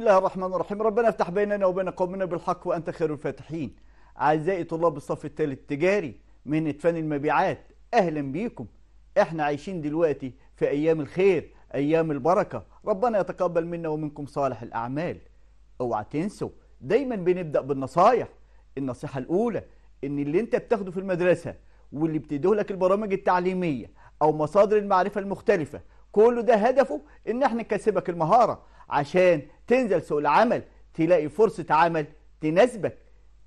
بسم الله الرحمن الرحيم ربنا افتح بيننا وبين قومنا بالحق وانت خير الفاتحين اعزائي طلاب الصف الثالث التجاري من ادفان المبيعات اهلا بيكم احنا عايشين دلوقتي في ايام الخير ايام البركه ربنا يتقبل منا ومنكم صالح الاعمال اوعى تنسوا دايما بنبدا بالنصايح النصيحه الاولى ان اللي انت بتاخده في المدرسه واللي بتديه لك البرامج التعليميه او مصادر المعرفه المختلفه كله ده هدفه ان احنا نكسبك المهاره عشان تنزل سوق العمل تلاقي فرصة عمل تناسبك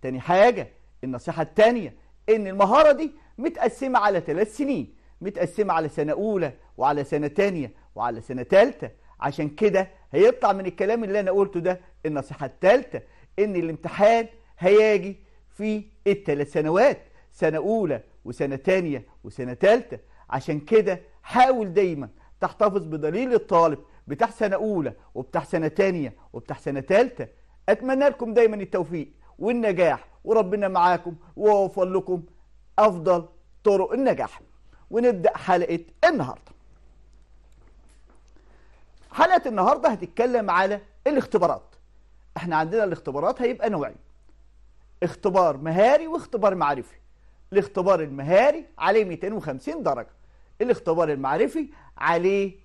تاني حاجة النصيحة التانية ان المهارة دي متقسمة على ثلاث سنين متقسمة على سنة أولى وعلى سنة تانية وعلى سنة تالتة عشان كده هيطلع من الكلام اللي أنا قلته ده النصيحة التالتة إن الامتحان هيجي في الثلاث سنوات سنة أولى وسنة تانية وسنة تالتة عشان كده حاول دايما تحتفظ بدليل الطالب بتاع سنة أولى وبتاع سنة تانية وبتاع سنة تالتة أتمنى لكم دايما التوفيق والنجاح وربنا معاكم ووفر لكم أفضل طرق النجاح ونبدأ حلقة النهاردة حلقة النهاردة هتتكلم على الاختبارات احنا عندنا الاختبارات هيبقى نوعين اختبار مهاري واختبار معرفي الاختبار المهاري عليه 250 درجة الاختبار المعرفي عليه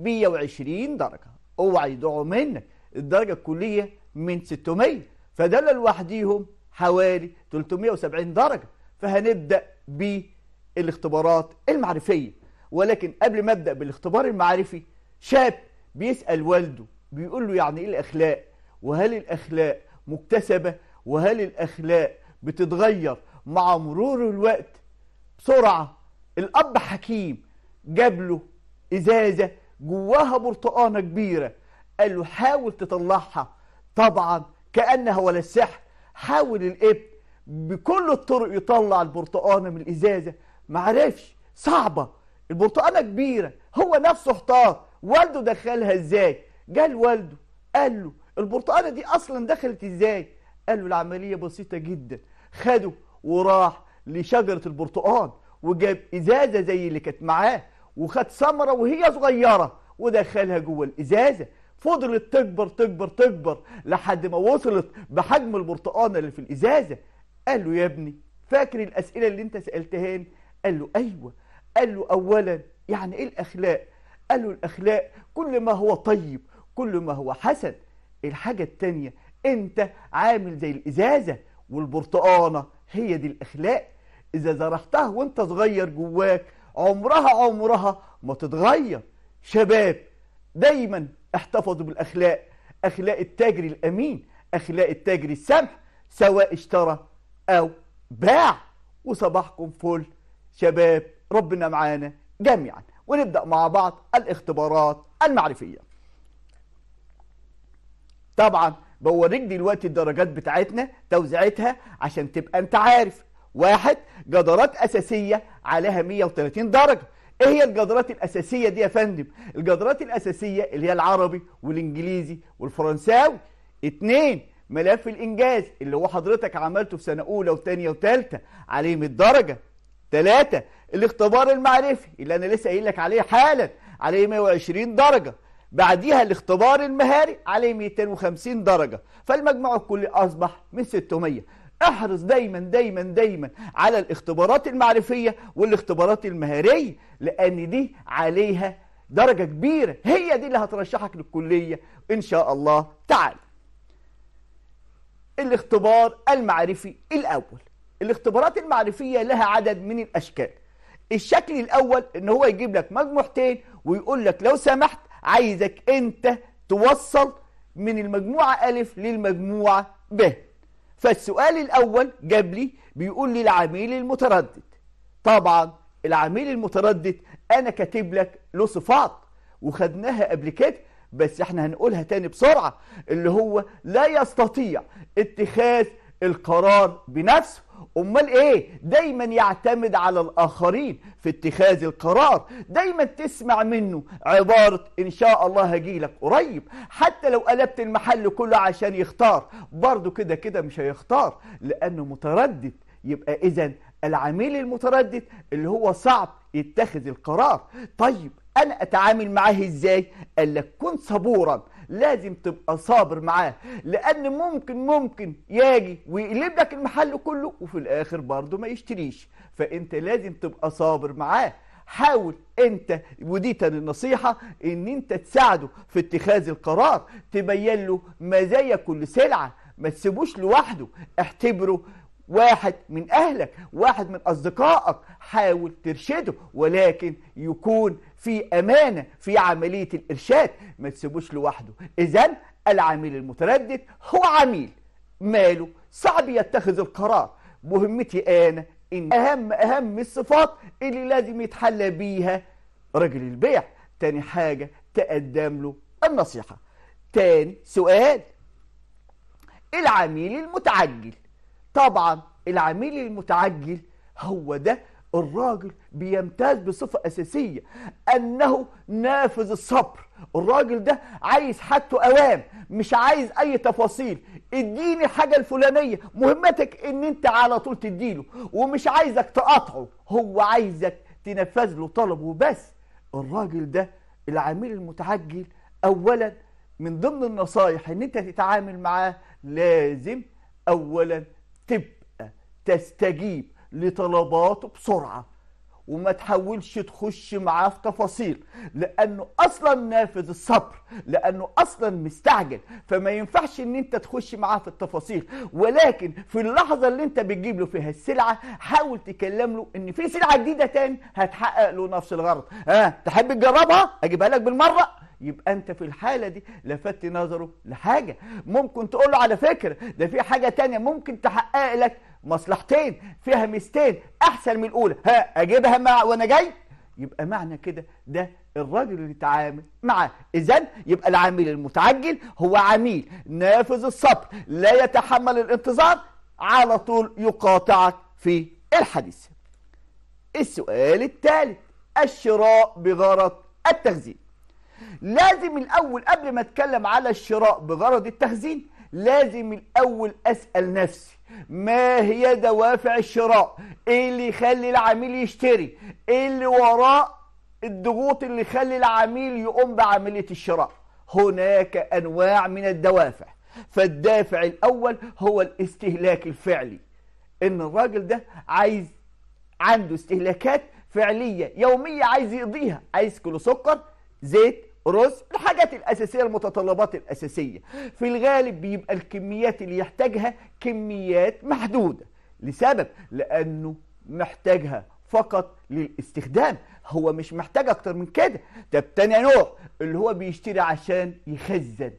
120 درجة اوعى يضيعوا منك الدرجة الكلية من 600 فدول لوحديهم حوالي 370 درجة فهنبدأ بالاختبارات المعرفية ولكن قبل ما ابدأ بالاختبار المعرفي شاب بيسأل والده بيقول له يعني ايه الاخلاق وهل الاخلاق مكتسبة وهل الاخلاق بتتغير مع مرور الوقت بسرعة الاب حكيم جاب له ازازة جواها برتقانة كبيرة قال له حاول تطلعها طبعا كأنها ولا السحر حاول الابن بكل الطرق يطلع البرتقانة من الإزازة معرفش صعبة البرتقانة كبيرة هو نفسه احتار والده دخلها ازاي جال والده قال له البرتقانة دي أصلا دخلت ازاي قال له العملية بسيطة جدا خده وراح لشجرة البرتقان وجاب إزازة زي اللي كانت معاه وخد ثمرة وهي صغيرة ودخلها جوه الإزازة فضلت تكبر تكبر تكبر لحد ما وصلت بحجم البرتقانة اللي في الإزازة قال له يا ابني فاكر الأسئلة اللي انت لي قال له أيوة قال له أولا يعني إيه الأخلاق قال له الأخلاق كل ما هو طيب كل ما هو حسن الحاجة التانية انت عامل زي الإزازة والبرتقانة هي دي الأخلاق إذا زرعتها وانت صغير جواك عمرها عمرها ما تتغير شباب دايما احتفظوا بالاخلاق اخلاق التاجر الامين اخلاق التاجر السمح سواء اشترى او باع وصباحكم فل شباب ربنا معانا جميعا ونبدا مع بعض الاختبارات المعرفيه طبعا بوريك دلوقتي الدرجات بتاعتنا توزيعتها عشان تبقى انت عارف واحد جدارات أساسية عليها 130 درجة ايه هي الجدارات الأساسية دي يا فندم الجدارات الأساسية اللي هي العربي والإنجليزي والفرنساوي اتنين ملف الإنجاز اللي هو حضرتك عملته في سنة أولى وثانيه وثالثه عليه 100 درجة تلاتة الاختبار المعرفي اللي أنا لسه قايل لك عليه حالا عليه 120 درجة بعديها الاختبار المهاري عليه 250 درجة فالمجموع الكلي أصبح من 600 احرص دايما دايما دايما على الاختبارات المعرفية والاختبارات المهارية لأن دي عليها درجة كبيرة هي دي اللي هترشحك للكلية إن شاء الله تعالى الاختبار المعرفي الأول الاختبارات المعرفية لها عدد من الأشكال الشكل الأول إن هو يجيب لك مجموعتين ويقول لك لو سمحت عايزك أنت توصل من المجموعة ألف للمجموعة ب فالسؤال الأول جاب لي بيقول لي العميل المتردد طبعا العميل المتردد أنا كاتب لك له صفات وخدناها قبل كده بس احنا هنقولها تاني بسرعة اللي هو لا يستطيع اتخاذ القرار بنفسه امال ايه دايما يعتمد على الاخرين في اتخاذ القرار دايما تسمع منه عبارة ان شاء الله هجيلك قريب حتى لو قلبت المحل كله عشان يختار برضه كده كده مش هيختار لانه متردد يبقى اذا العميل المتردد اللي هو صعب يتخذ القرار طيب انا اتعامل معاه ازاي قال لك كن صبورا لازم تبقى صابر معاه لان ممكن ممكن يجي ويقلب لك المحل كله وفي الاخر برضه ما يشتريش فانت لازم تبقى صابر معاه حاول انت ودي تاني النصيحة ان انت تساعده في اتخاذ القرار تبين له مزايا كل سلعة ما تسيبوش لوحده اعتبره واحد من أهلك واحد من أصدقائك حاول ترشده ولكن يكون في أمانة في عملية الإرشاد ما تسيبوش لوحده إذا العميل المتردد هو عميل ماله صعب يتخذ القرار مهمتي أنا إن أهم أهم الصفات اللي لازم يتحلى بيها رجل البيع تاني حاجة تقدم له النصيحة تاني سؤال العميل المتعجل طبعا العميل المتعجل هو ده الراجل بيمتاز بصفة أساسية أنه نافذ الصبر الراجل ده عايز حتى أوام مش عايز أي تفاصيل اديني الحاجة الفلانية مهمتك أن أنت على طول تديله ومش عايزك تقاطعه هو عايزك تنفذ له طلبه وبس الراجل ده العميل المتعجل أولا من ضمن النصايح أن أنت تتعامل معاه لازم أولا تبقى تستجيب لطلباته بسرعة وما تحاولش تخش معاه في تفاصيل لانه اصلا نافذ الصبر لانه اصلا مستعجل فما ينفعش ان انت تخش معاه في التفاصيل ولكن في اللحظه اللي انت بتجيب له فيها السلعه حاول تكلم له ان في سلعه جديده تاني هتحقق له نفس الغرض ها تحب تجربها اجيبها لك بالمره يبقى انت في الحاله دي لفت نظره لحاجه ممكن تقول له على فكره ده في حاجه تانية ممكن تحقق لك مصلحتين فيها ميزتين احسن من الاولى ها اجيبها مع وانا جاي يبقى معنى كده ده الراجل اللي تعامل معاه اذا يبقى العميل المتعجل هو عميل نافذ الصبر لا يتحمل الانتظار على طول يقاطعك في الحديث السؤال الثالث الشراء بغرض التخزين لازم الأول قبل ما أتكلم على الشراء بغرض التخزين لازم الأول أسأل نفسي ما هي دوافع الشراء إيه اللي يخلي العميل يشتري إيه اللي وراء الضغوط اللي يخلي العميل يقوم بعملية الشراء هناك أنواع من الدوافع فالدافع الأول هو الاستهلاك الفعلي إن الراجل ده عايز عنده استهلاكات فعلية يومية عايز يقضيها عايز كيلو سكر زيت رز الحاجات الأساسية المتطلبات الأساسية في الغالب بيبقى الكميات اللي يحتاجها كميات محدودة لسبب لأنه محتاجها فقط للاستخدام هو مش محتاج أكتر من كده طب تاني نوع اللي هو بيشتري عشان يخزن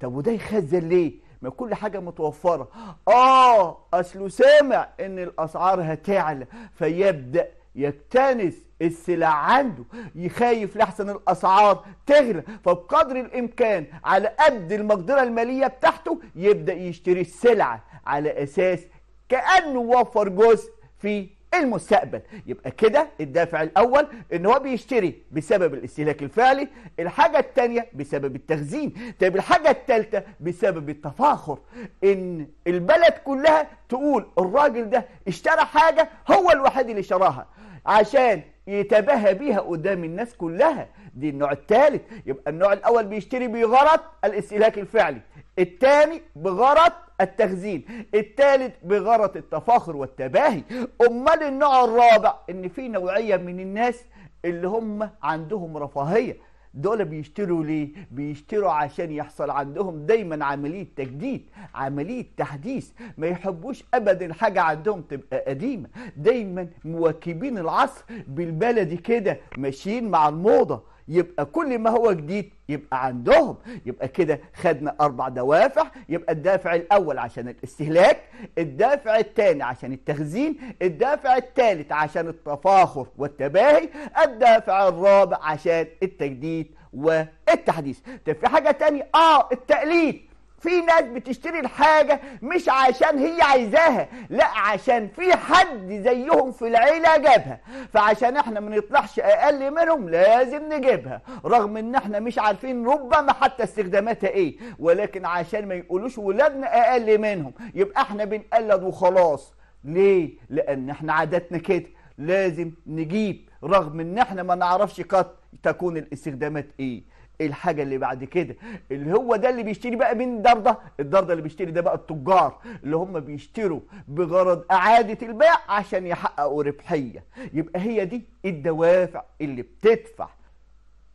طب وده يخزن ليه ما كل حاجة متوفرة آه أصله سامع إن الأسعار هتعلى فيبدأ يكتنس السلع عنده يخايف لحسن الاسعار تغلى فبقدر الامكان على قد المقدره الماليه بتاعته يبدا يشتري السلعه على اساس كانه وفر جزء في المستقبل يبقى كده الدافع الاول ان هو بيشتري بسبب الاستهلاك الفعلي الحاجه الثانيه بسبب التخزين طيب الحاجه الثالثه بسبب التفاخر ان البلد كلها تقول الراجل ده اشترى حاجه هو الوحيد اللي شراها عشان يتباهى بيها قدام الناس كلها دي النوع الثالث يبقى النوع الأول بيشتري بغرض الاستهلاك الفعلي الثاني بغرض التخزين الثالث بغرض التفاخر والتباهي أمال النوع الرابع إن في نوعية من الناس اللي هم عندهم رفاهية دول بيشتروا ليه بيشتروا عشان يحصل عندهم دايما عملية تجديد عملية تحديث ما يحبوش ابدا حاجة عندهم تبقى قديمة دايما مواكبين العصر بالبلدي كده ماشيين مع الموضة يبقى كل ما هو جديد يبقى عندهم يبقى كده خدنا أربع دوافع يبقى الدافع الأول عشان الاستهلاك الدافع الثاني عشان التخزين الدافع الثالث عشان التفاخر والتباهي الدافع الرابع عشان التجديد والتحديث طب في حاجة تانية آه التقليد في ناس بتشتري الحاجة مش عشان هي عايزاها لا عشان في حد زيهم في العيلة جابها فعشان احنا ما نطلعش اقل منهم لازم نجيبها رغم ان احنا مش عارفين ربما حتى استخداماتها ايه ولكن عشان ما يقولوش ولادنا اقل منهم يبقى احنا بنقلد وخلاص ليه لان احنا عاداتنا كده لازم نجيب رغم ان احنا ما نعرفش قد تكون الاستخدامات ايه الحاجه اللي بعد كده اللي هو ده اللي بيشتري بقى من الدار ده الدار ده اللي بيشتري ده بقى التجار اللي هم بيشتروا بغرض اعاده البيع عشان يحققوا ربحيه يبقى هي دي الدوافع اللي بتدفع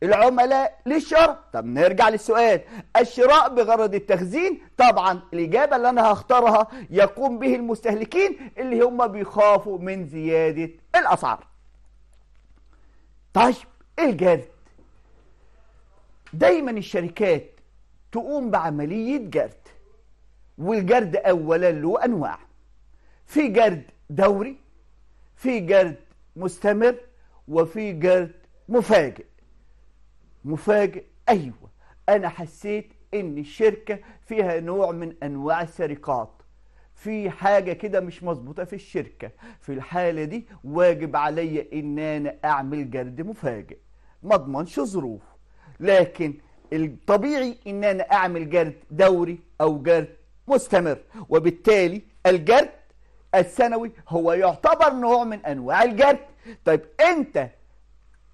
العملاء للشراء طب نرجع للسؤال الشراء بغرض التخزين طبعا الإجابة اللي أنا هختارها يقوم به المستهلكين اللي هم بيخافوا من زيادة الأسعار طيب الجاذب دايما الشركات تقوم بعملية جرد والجرد أولا له أنواع في جرد دوري في جرد مستمر وفي جرد مفاجئ مفاجئ أيوة أنا حسيت إن الشركة فيها نوع من أنواع السرقات في حاجة كده مش مظبوطة في الشركة في الحالة دي واجب عليا إن أنا أعمل جرد مفاجئ مضمنش ظروف لكن الطبيعي ان انا اعمل جرد دوري او جرد مستمر وبالتالي الجرد السنوي هو يعتبر نوع من انواع الجرد طيب انت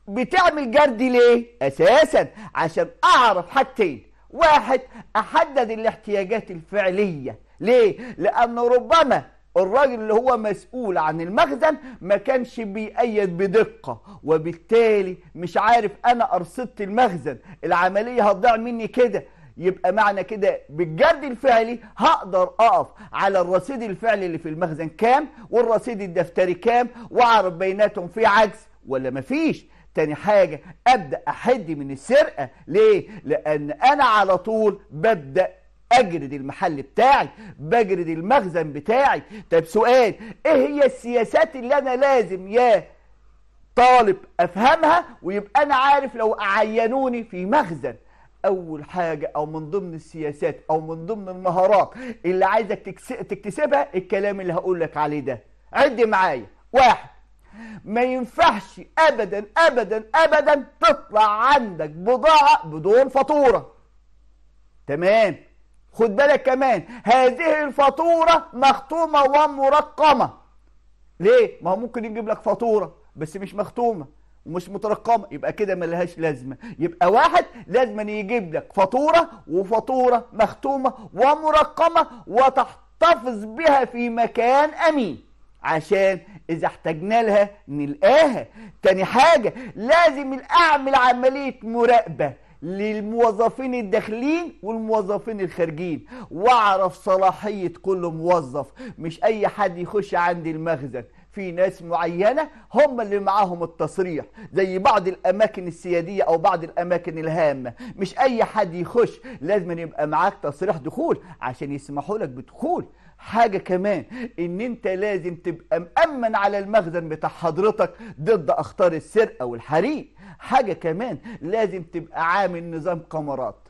بتعمل جرد ليه اساسا عشان اعرف حاجتين واحد احدد الاحتياجات الفعليه ليه لانه ربما الراجل اللي هو مسؤول عن المخزن ما كانش بيأيد بدقة وبالتالي مش عارف أنا أرصدت المخزن العملية هتضيع مني كده يبقى معنى كده بالجد الفعلي هقدر اقف على الرصيد الفعلي اللي في المخزن كام والرصيد الدفتري كام واعرف بيناتهم في عجز ولا مفيش تاني حاجة أبدأ أحد من السرقة ليه؟ لأن أنا على طول ببدأ اجرد المحل بتاعي بجرد المخزن بتاعي طب سؤال ايه هي السياسات اللي انا لازم يا طالب افهمها ويبقى انا عارف لو عينوني في مخزن اول حاجة او من ضمن السياسات او من ضمن المهارات اللي عايزك تكتسبها الكلام اللي هقولك عليه ده عد معايا واحد ما ينفعش ابدا ابدا ابدا تطلع عندك بضاعة بدون فاتورة تمام خد بالك كمان هذه الفاتورة مختومة ومرقمة ليه؟ ما هو ممكن يجيب لك فاتورة بس مش مختومة ومش مترقمة يبقى كده ملهاش لازمة يبقى واحد لازم يجيب لك فاتورة وفاتورة مختومة ومرقمة وتحتفظ بها في مكان أمين عشان إذا احتاجنا لها نلقاها تاني حاجة لازم أعمل عملية مراقبة للموظفين الداخلين والموظفين الخارجين واعرف صلاحية كل موظف مش اي حد يخش عندي المخزن في ناس معينة هم اللي معاهم التصريح زي بعض الأماكن السيادية أو بعض الأماكن الهامة مش أي حد يخش لازم يبقى معاك تصريح دخول عشان يسمحوا لك بدخول حاجة كمان ان انت لازم تبقى مأمن على المخزن بتاع حضرتك ضد اخطار السرقة والحريق حاجة كمان لازم تبقى عامل نظام كاميرات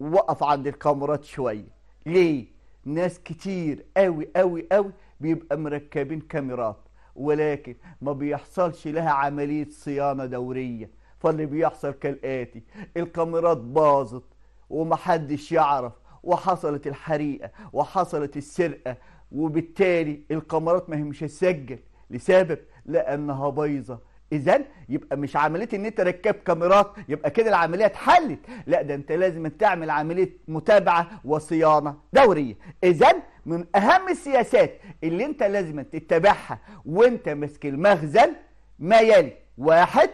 وقف عند الكاميرات شوية ليه؟ ناس كتير قوي قوي قوي بيبقى مركبين كاميرات ولكن ما بيحصلش لها عملية صيانة دورية فاللي بيحصل كالآتي الكاميرات باظت ومحدش يعرف وحصلت الحريقة وحصلت السرقة وبالتالي الكاميرات ما هي مش هتسجل لسبب لأنها بايظة اذا يبقى مش عمليه ان انت ركبت كاميرات يبقى كده العمليه اتحلت لا ده انت لازم تعمل عمليه متابعه وصيانه دوريه اذا من اهم السياسات اللي انت لازم تتبعها وانت ماسك المخزن ما يلي واحد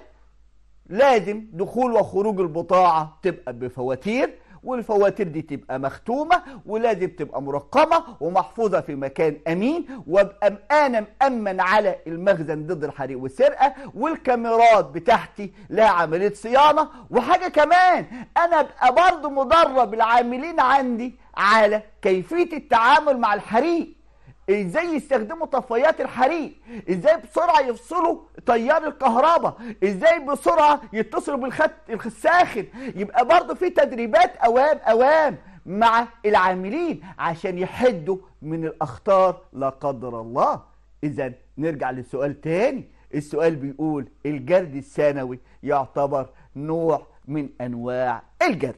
لازم دخول وخروج البضاعه تبقى بفواتير والفواتير دي تبقى مختومة ولازم تبقى مرقمة ومحفوظة في مكان أمين وابقى أنا مأمن على المخزن ضد الحريق والسرقة والكاميرات بتاعتي لها عملية صيانة وحاجة كمان أنا ابقى برضو مدرب العاملين عندي على كيفية التعامل مع الحريق ازاي يستخدموا طفايات الحريق ازاي بسرعه يفصلوا تيار الكهرباء ازاي بسرعه يتصلوا بالخط الساخن يبقى برضه في تدريبات اوام اوام مع العاملين عشان يحدوا من الاخطار لا قدر الله اذا نرجع للسؤال تاني السؤال بيقول الجرد الثانوي يعتبر نوع من انواع الجرد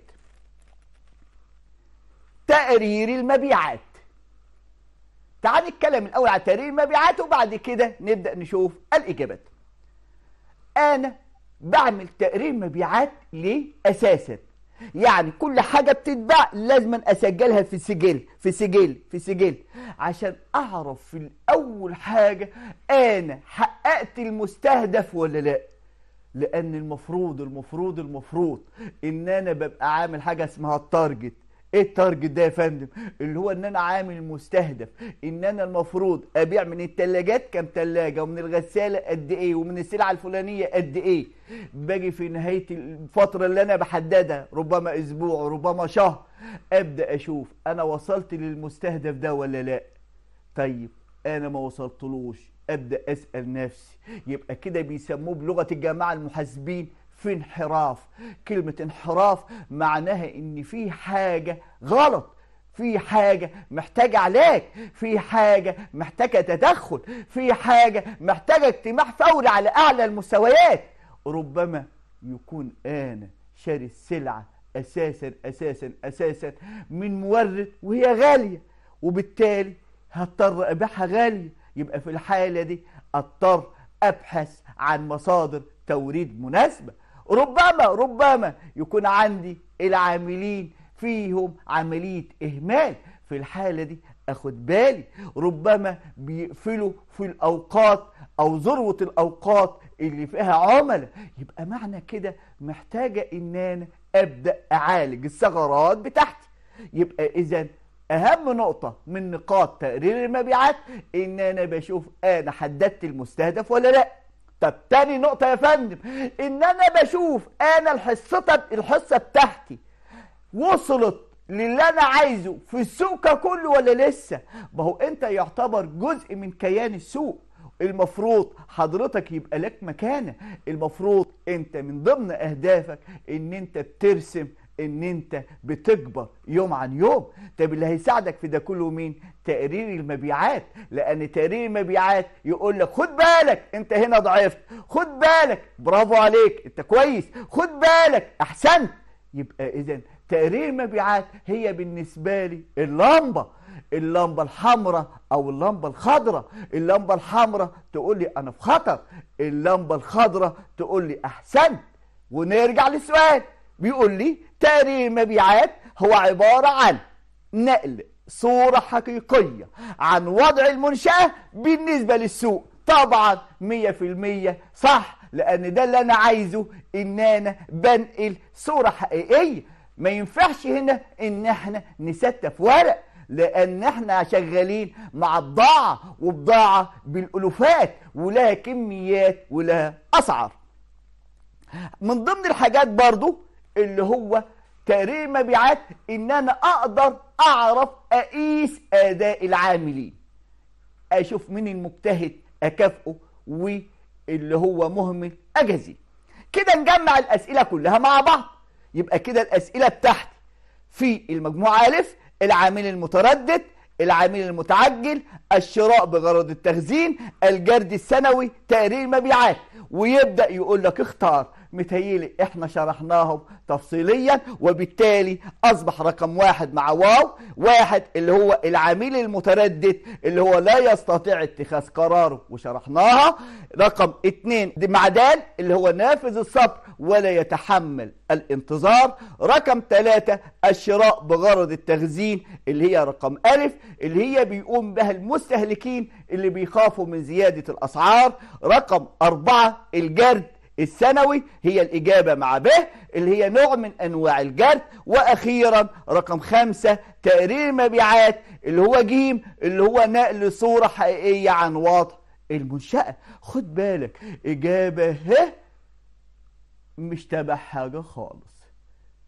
تقرير المبيعات تعال نتكلم الأول على تقرير المبيعات وبعد كده نبدأ نشوف الإجابات أنا بعمل تقرير مبيعات ليه أساسا يعني كل حاجة بتتباع لازم أسجلها في سجل في سجل في سجل عشان أعرف في الأول حاجة أنا حققت المستهدف ولا لأ لأن المفروض المفروض المفروض إن أنا ببقى عامل حاجة اسمها التارجت ايه التارجت ده يا فندم اللي هو ان انا عامل مستهدف ان انا المفروض ابيع من الثلاجات كام ثلاجه ومن الغساله قد ايه ومن السلعه الفلانيه قد ايه باجي في نهايه الفتره اللي انا بحددها ربما اسبوع ربما شهر ابدا اشوف انا وصلت للمستهدف ده ولا لا طيب انا ما وصلتلوش ابدا اسال نفسي يبقى كده بيسموه بلغه الجماعه المحاسبين في انحراف كلمة انحراف معناها ان في حاجة غلط في حاجة محتاجة علاج في حاجة محتاجة تدخل في حاجة محتاجة اجتماع فوري على أعلى المستويات ربما يكون أنا شاري السلعة أساسا أساسا أساسا من مورد وهي غالية وبالتالي هضطر أبيعها غالية يبقى في الحالة دي أضطر أبحث عن مصادر توريد مناسبة ربما ربما يكون عندي العاملين فيهم عملية إهمال في الحالة دي أخد بالي ربما بيقفلوا في الأوقات أو ذروة الأوقات اللي فيها عملاء يبقى معنى كده محتاجة إن أنا أبدأ أعالج الثغرات بتاعتي يبقى إذا أهم نقطة من نقاط تقرير المبيعات إن أنا بشوف أنا حددت المستهدف ولا لأ طب تاني نقطة يا فندم ان انا بشوف انا الحصة الحصة بتاعتي وصلت للي انا عايزه في السوق كله ولا لسه ما هو انت يعتبر جزء من كيان السوق المفروض حضرتك يبقى لك مكانة المفروض انت من ضمن اهدافك ان انت بترسم ان انت بتكبر يوم عن يوم طب اللي هيساعدك في ده كله مين تقرير المبيعات لان تقرير المبيعات يقول لك خد بالك انت هنا ضعفت خد بالك برافو عليك انت كويس خد بالك احسنت يبقى اذا تقرير المبيعات هي بالنسبه لي اللمبه اللمبه الحمراء او اللمبه الخضراء اللمبه الحمراء تقول لي انا في خطر اللمبه الخضراء تقول لي احسنت ونرجع للسؤال بيقول لي تاري المبيعات هو عبارة عن نقل صورة حقيقية عن وضع المنشأة بالنسبة للسوق طبعا 100% صح لأن ده اللي أنا عايزه إن أنا بنقل صورة حقيقية ما ينفعش هنا إن احنا نستف ورق لأن احنا شغالين مع بضاعة وبضاعة بالألوفات ولها كميات ولها أسعار من ضمن الحاجات برضو اللي هو تقرير مبيعات ان انا اقدر اعرف اقيس اداء العاملين اشوف مين المجتهد اكافئه واللي هو مهمل اجازي كده نجمع الاسئله كلها مع بعض يبقى كده الاسئله بتاعتي في المجموعه الف العامل المتردد العميل المتعجل الشراء بغرض التخزين الجرد السنوي تقرير مبيعات ويبدأ يقول لك اختار متهيلي احنا شرحناهم تفصيليا وبالتالي اصبح رقم واحد مع واو واحد اللي هو العميل المتردد اللي هو لا يستطيع اتخاذ قراره وشرحناها رقم اتنين دي مع دال اللي هو نافذ الصبر ولا يتحمل الانتظار رقم ثلاثة الشراء بغرض التخزين اللي هي رقم ألف اللي هي بيقوم بها المستهلكين اللي بيخافوا من زيادة الأسعار رقم أربعة الجرد الثانوي هي الإجابة مع ب اللي هي نوع من أنواع الجرد وأخيرا رقم خمسة تقرير مبيعات اللي هو جيم اللي هو نقل صورة حقيقية عن وضع المنشأة خد بالك إجابة ه مش تبع حاجة خالص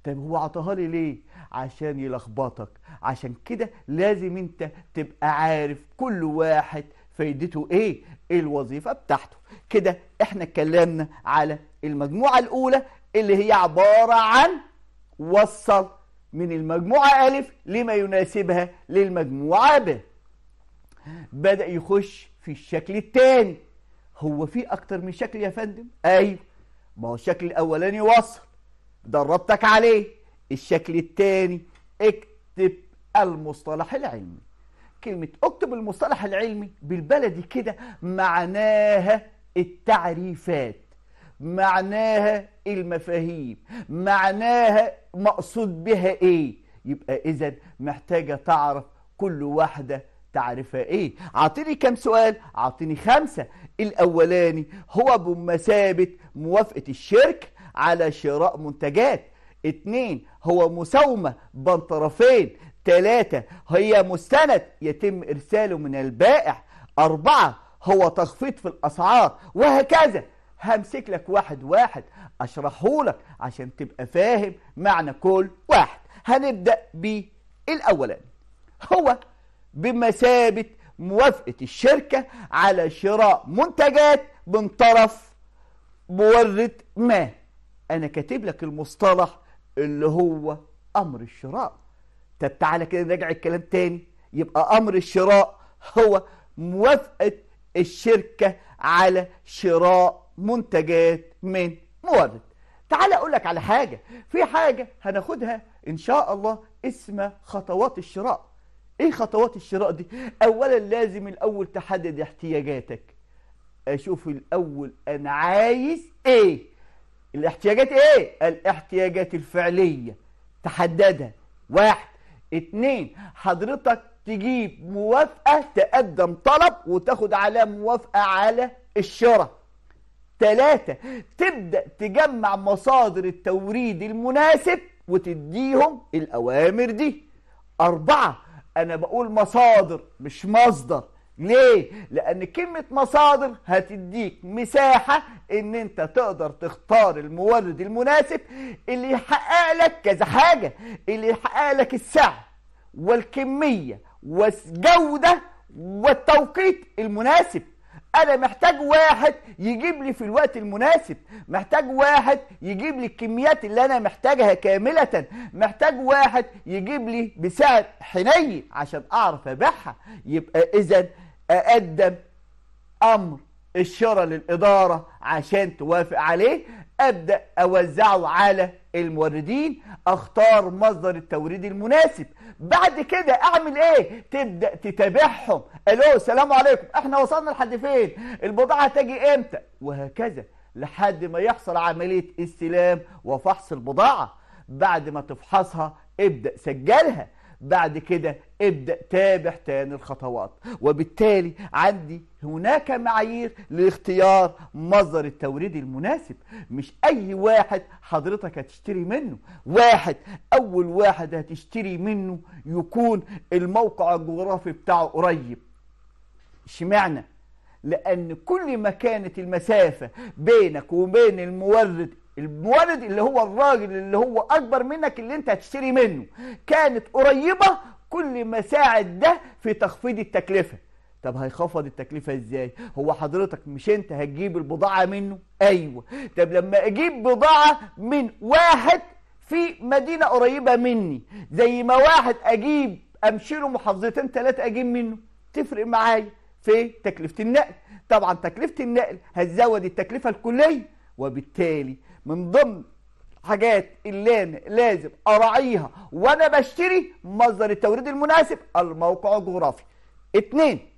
طب هو عطاها لي ليه عشان يلخبطك عشان كده لازم انت تبقى عارف كل واحد فايدته ايه الوظيفة بتاعته كده احنا اتكلمنا على المجموعة الأولى اللي هي عبارة عن وصل من المجموعة ألف لما يناسبها للمجموعة ب بدأ يخش في الشكل الثاني هو في أكتر من شكل يا فندم؟ أيوه ما هو الشكل الأولاني وصل دربتك عليه الشكل الثاني اكتب المصطلح العلمي كلمة اكتب المصطلح العلمي بالبلدي كده معناها التعريفات معناها المفاهيم معناها مقصود بها ايه يبقى اذا محتاجة تعرف كل واحدة تعرفها ايه اعطيني كم سؤال اعطيني خمسة الاولاني هو بمثابة موافقة الشرك على شراء منتجات اتنين هو مساومة بين طرفين ثلاثة هي مستند يتم إرساله من البائع أربعة هو تخفيض في الأسعار وهكذا همسك لك واحد واحد أشرحه لك عشان تبقى فاهم معنى كل واحد هنبدأ بالأولاني هو بمثابة موافقة الشركة على شراء منتجات من طرف مورد ما أنا كاتب لك المصطلح اللي هو أمر الشراء طب تعالى كده نرجع الكلام تاني يبقى امر الشراء هو موافقه الشركه على شراء منتجات من مورد تعالى اقول لك على حاجه في حاجه هناخدها ان شاء الله اسمها خطوات الشراء ايه خطوات الشراء دي اولا لازم الاول تحدد احتياجاتك اشوف الاول انا عايز ايه الاحتياجات ايه الاحتياجات الفعليه تحددها واحد اتنين حضرتك تجيب موافقة تقدم طلب وتاخد عليها موافقة على الشراء تلاتة تبدأ تجمع مصادر التوريد المناسب وتديهم الأوامر دي أربعة أنا بقول مصادر مش مصدر ليه؟ لأن كلمة مصادر هتديك مساحة إن أنت تقدر تختار المورد المناسب اللي يحقق لك كذا حاجة اللي يحقق لك السعر والكمية والجودة والتوقيت المناسب انا محتاج واحد يجيب لي في الوقت المناسب محتاج واحد يجيب لي الكميات اللي انا محتاجها كاملة محتاج واحد يجيب لي بسعر حنين عشان اعرف ابيعها يبقى اذا أقدم أمر الشراء للإدارة عشان توافق عليه أبدأ أوزعه على الموردين أختار مصدر التوريد المناسب بعد كده أعمل إيه تبدأ تتابعهم ألو السلام عليكم إحنا وصلنا لحد فين البضاعة تجي إمتى وهكذا لحد ما يحصل عملية استلام وفحص البضاعة بعد ما تفحصها ابدأ سجلها بعد كده ابدأ تابع تاني الخطوات وبالتالي عندي هناك معايير لاختيار مصدر التوريد المناسب مش أي واحد حضرتك هتشتري منه واحد أول واحد هتشتري منه يكون الموقع الجغرافي بتاعه قريب اشمعنى لأن كل ما كانت المسافة بينك وبين المورد الوالد اللي هو الراجل اللي هو اكبر منك اللي انت هتشتري منه كانت قريبة كل ما ساعد ده في تخفيض التكلفة طب هيخفض التكلفة ازاي هو حضرتك مش انت هتجيب البضاعة منه ايوه طب لما اجيب بضاعة من واحد في مدينة قريبة مني زي ما واحد اجيب امشي له محافظتين ثلاثة اجيب منه تفرق معايا في تكلفة النقل طبعا تكلفة النقل هتزود التكلفة الكلية وبالتالي من ضمن حاجات اللي انا لازم اراعيها وانا بشتري مصدر التوريد المناسب الموقع الجغرافي اتنين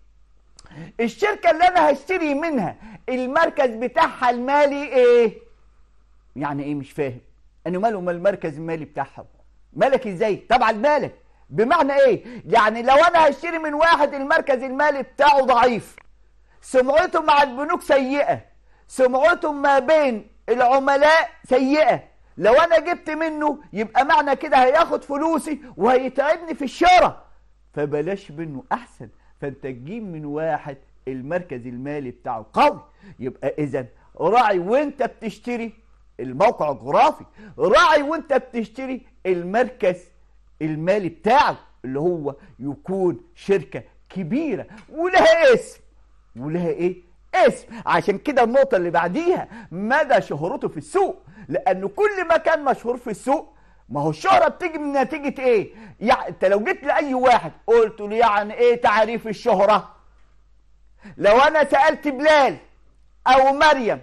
الشركة اللي انا هشتري منها المركز بتاعها المالي ايه يعني ايه مش فاهم انا ماله مال المركز المالي بتاعها مالك ازاي طبعا مالك بمعنى ايه يعني لو انا هشتري من واحد المركز المالي بتاعه ضعيف سمعته مع البنوك سيئة سمعته ما بين العملاء سيئة لو أنا جبت منه يبقى معنى كده هياخد فلوسي وهيتعبني في الشارع فبلاش منه أحسن فأنت تجيب من واحد المركز المالي بتاعه قوي يبقى إذا راعي وانت بتشتري الموقع الجغرافي راعي وانت بتشتري المركز المالي بتاعه اللي هو يكون شركة كبيرة ولها اسم ولها ايه اسم عشان كده النقطة اللي بعديها مدى شهرته في السوق لأنه كل ما كان مشهور في السوق ما هو الشهرة بتيجي من نتيجة ايه؟ يعني انت لو جيت لأي واحد قلت له يعني ايه تعريف الشهرة؟ لو انا سألت بلال او مريم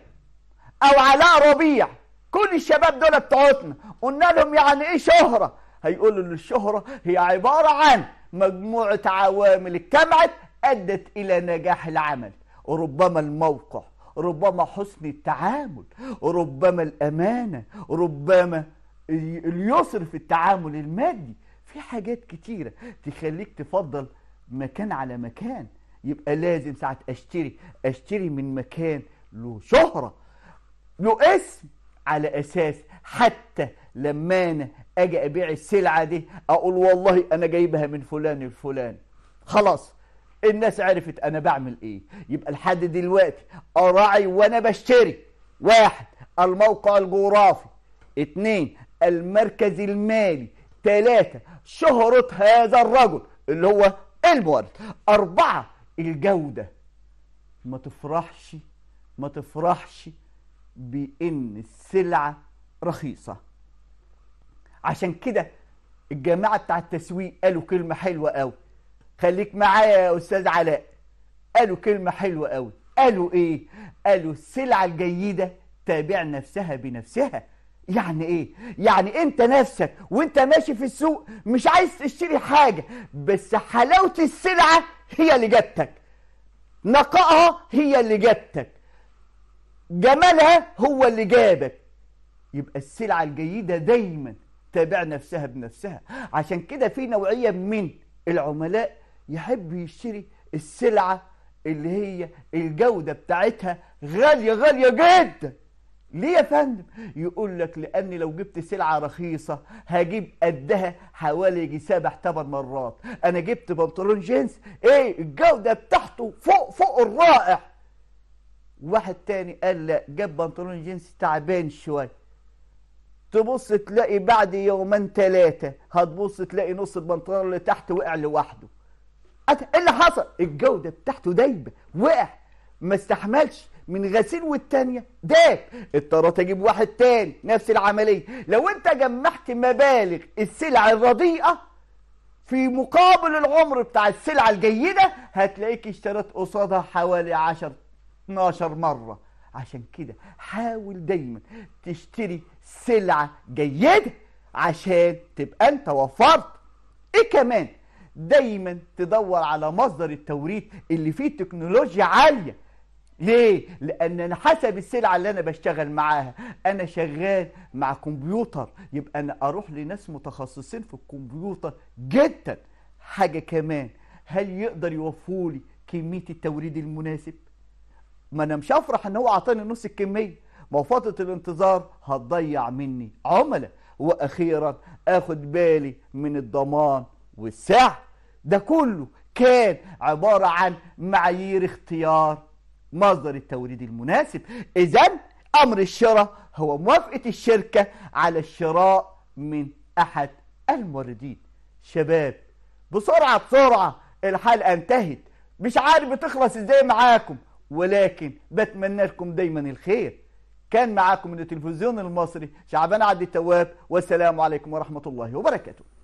او علاء ربيع كل الشباب دول بتوعتنا قلنا لهم يعني ايه شهرة؟ هيقولوا ان الشهرة هي عبارة عن مجموعة عوامل اجتمعت ادت الى نجاح العمل ربما الموقع ربما حسن التعامل ربما الأمانة ربما اليسر في التعامل المادي في حاجات كتيرة تخليك تفضل مكان على مكان يبقى لازم ساعة أشتري أشتري من مكان له شهرة له اسم على أساس حتى لما أنا أجي أبيع السلعة دي أقول والله أنا جايبها من فلان الفلاني خلاص الناس عرفت انا بعمل ايه يبقى لحد دلوقتي اراعي وانا بشتري واحد الموقع الجغرافي اتنين المركز المالي تلاتة شهرة هذا الرجل اللي هو المورد أربعة الجودة ما تفرحش ما تفرحش بإن السلعة رخيصة عشان كده الجماعة بتاع التسويق قالوا كلمة حلوة قوي خليك معايا يا أستاذ علاء قالوا كلمة حلوة قوي قالوا إيه؟ قالوا السلعة الجيدة تابع نفسها بنفسها يعني ايه يعني انت نفسك وانت ماشي في السوق مش عايز تشتري حاجة بس حلاوة السلعة هي اللي جاتك نقائها هي اللي جاتك جمالها هو اللي جابك يبقى السلعة الجيدة دايما تابع نفسها بنفسها عشان كده في نوعية من العملاء يحب يشتري السلعة اللي هي الجودة بتاعتها غالية غالية جدا ليه يا فندم يقول لك لان لو جبت سلعه رخيصه هجيب قدها حوالي يجي سبع ثمان مرات انا جبت بنطلون جينز ايه الجوده بتاعته فوق فوق الرائع واحد تاني قال لا جاب بنطلون جينز تعبان شويه تبص تلاقي بعد يومين ثلاثه هتبص تلاقي نص البنطلون اللي تحت وقع لوحده ايه اللي حصل الجوده بتاعته دايبه وقع ما استحملش من غسيل والتانية داب اضطريت اجيب واحد تاني نفس العملية لو انت جمعت مبالغ السلع الرديئة في مقابل العمر بتاع السلعة الجيدة هتلاقيك اشتريت قصادها حوالي 10 12 مرة عشان كده حاول دايما تشتري سلعة جيدة عشان تبقى انت وفرت ايه كمان دايما تدور على مصدر التوريد اللي فيه تكنولوجيا عالية ليه؟ لأن أنا حسب السلعة اللي أنا بشتغل معاها أنا شغال مع كمبيوتر يبقى أنا أروح لناس متخصصين في الكمبيوتر جدا حاجة كمان هل يقدر يوفولي كمية التوريد المناسب؟ ما أنا مش هفرح إن هو أعطاني نص الكمية ما فترة الانتظار هتضيع مني عملاء وأخيرا أخد بالي من الضمان والسعر ده كله كان عبارة عن معايير اختيار مصدر التوريد المناسب إذا أمر الشراء هو موافقة الشركة على الشراء من أحد الموردين شباب بسرعة بسرعة الحلقة انتهت مش عارف بتخلص ازاي معاكم ولكن بتمنى لكم دايما الخير كان معاكم من التلفزيون المصري شعبان عبد التواب والسلام عليكم ورحمة الله وبركاته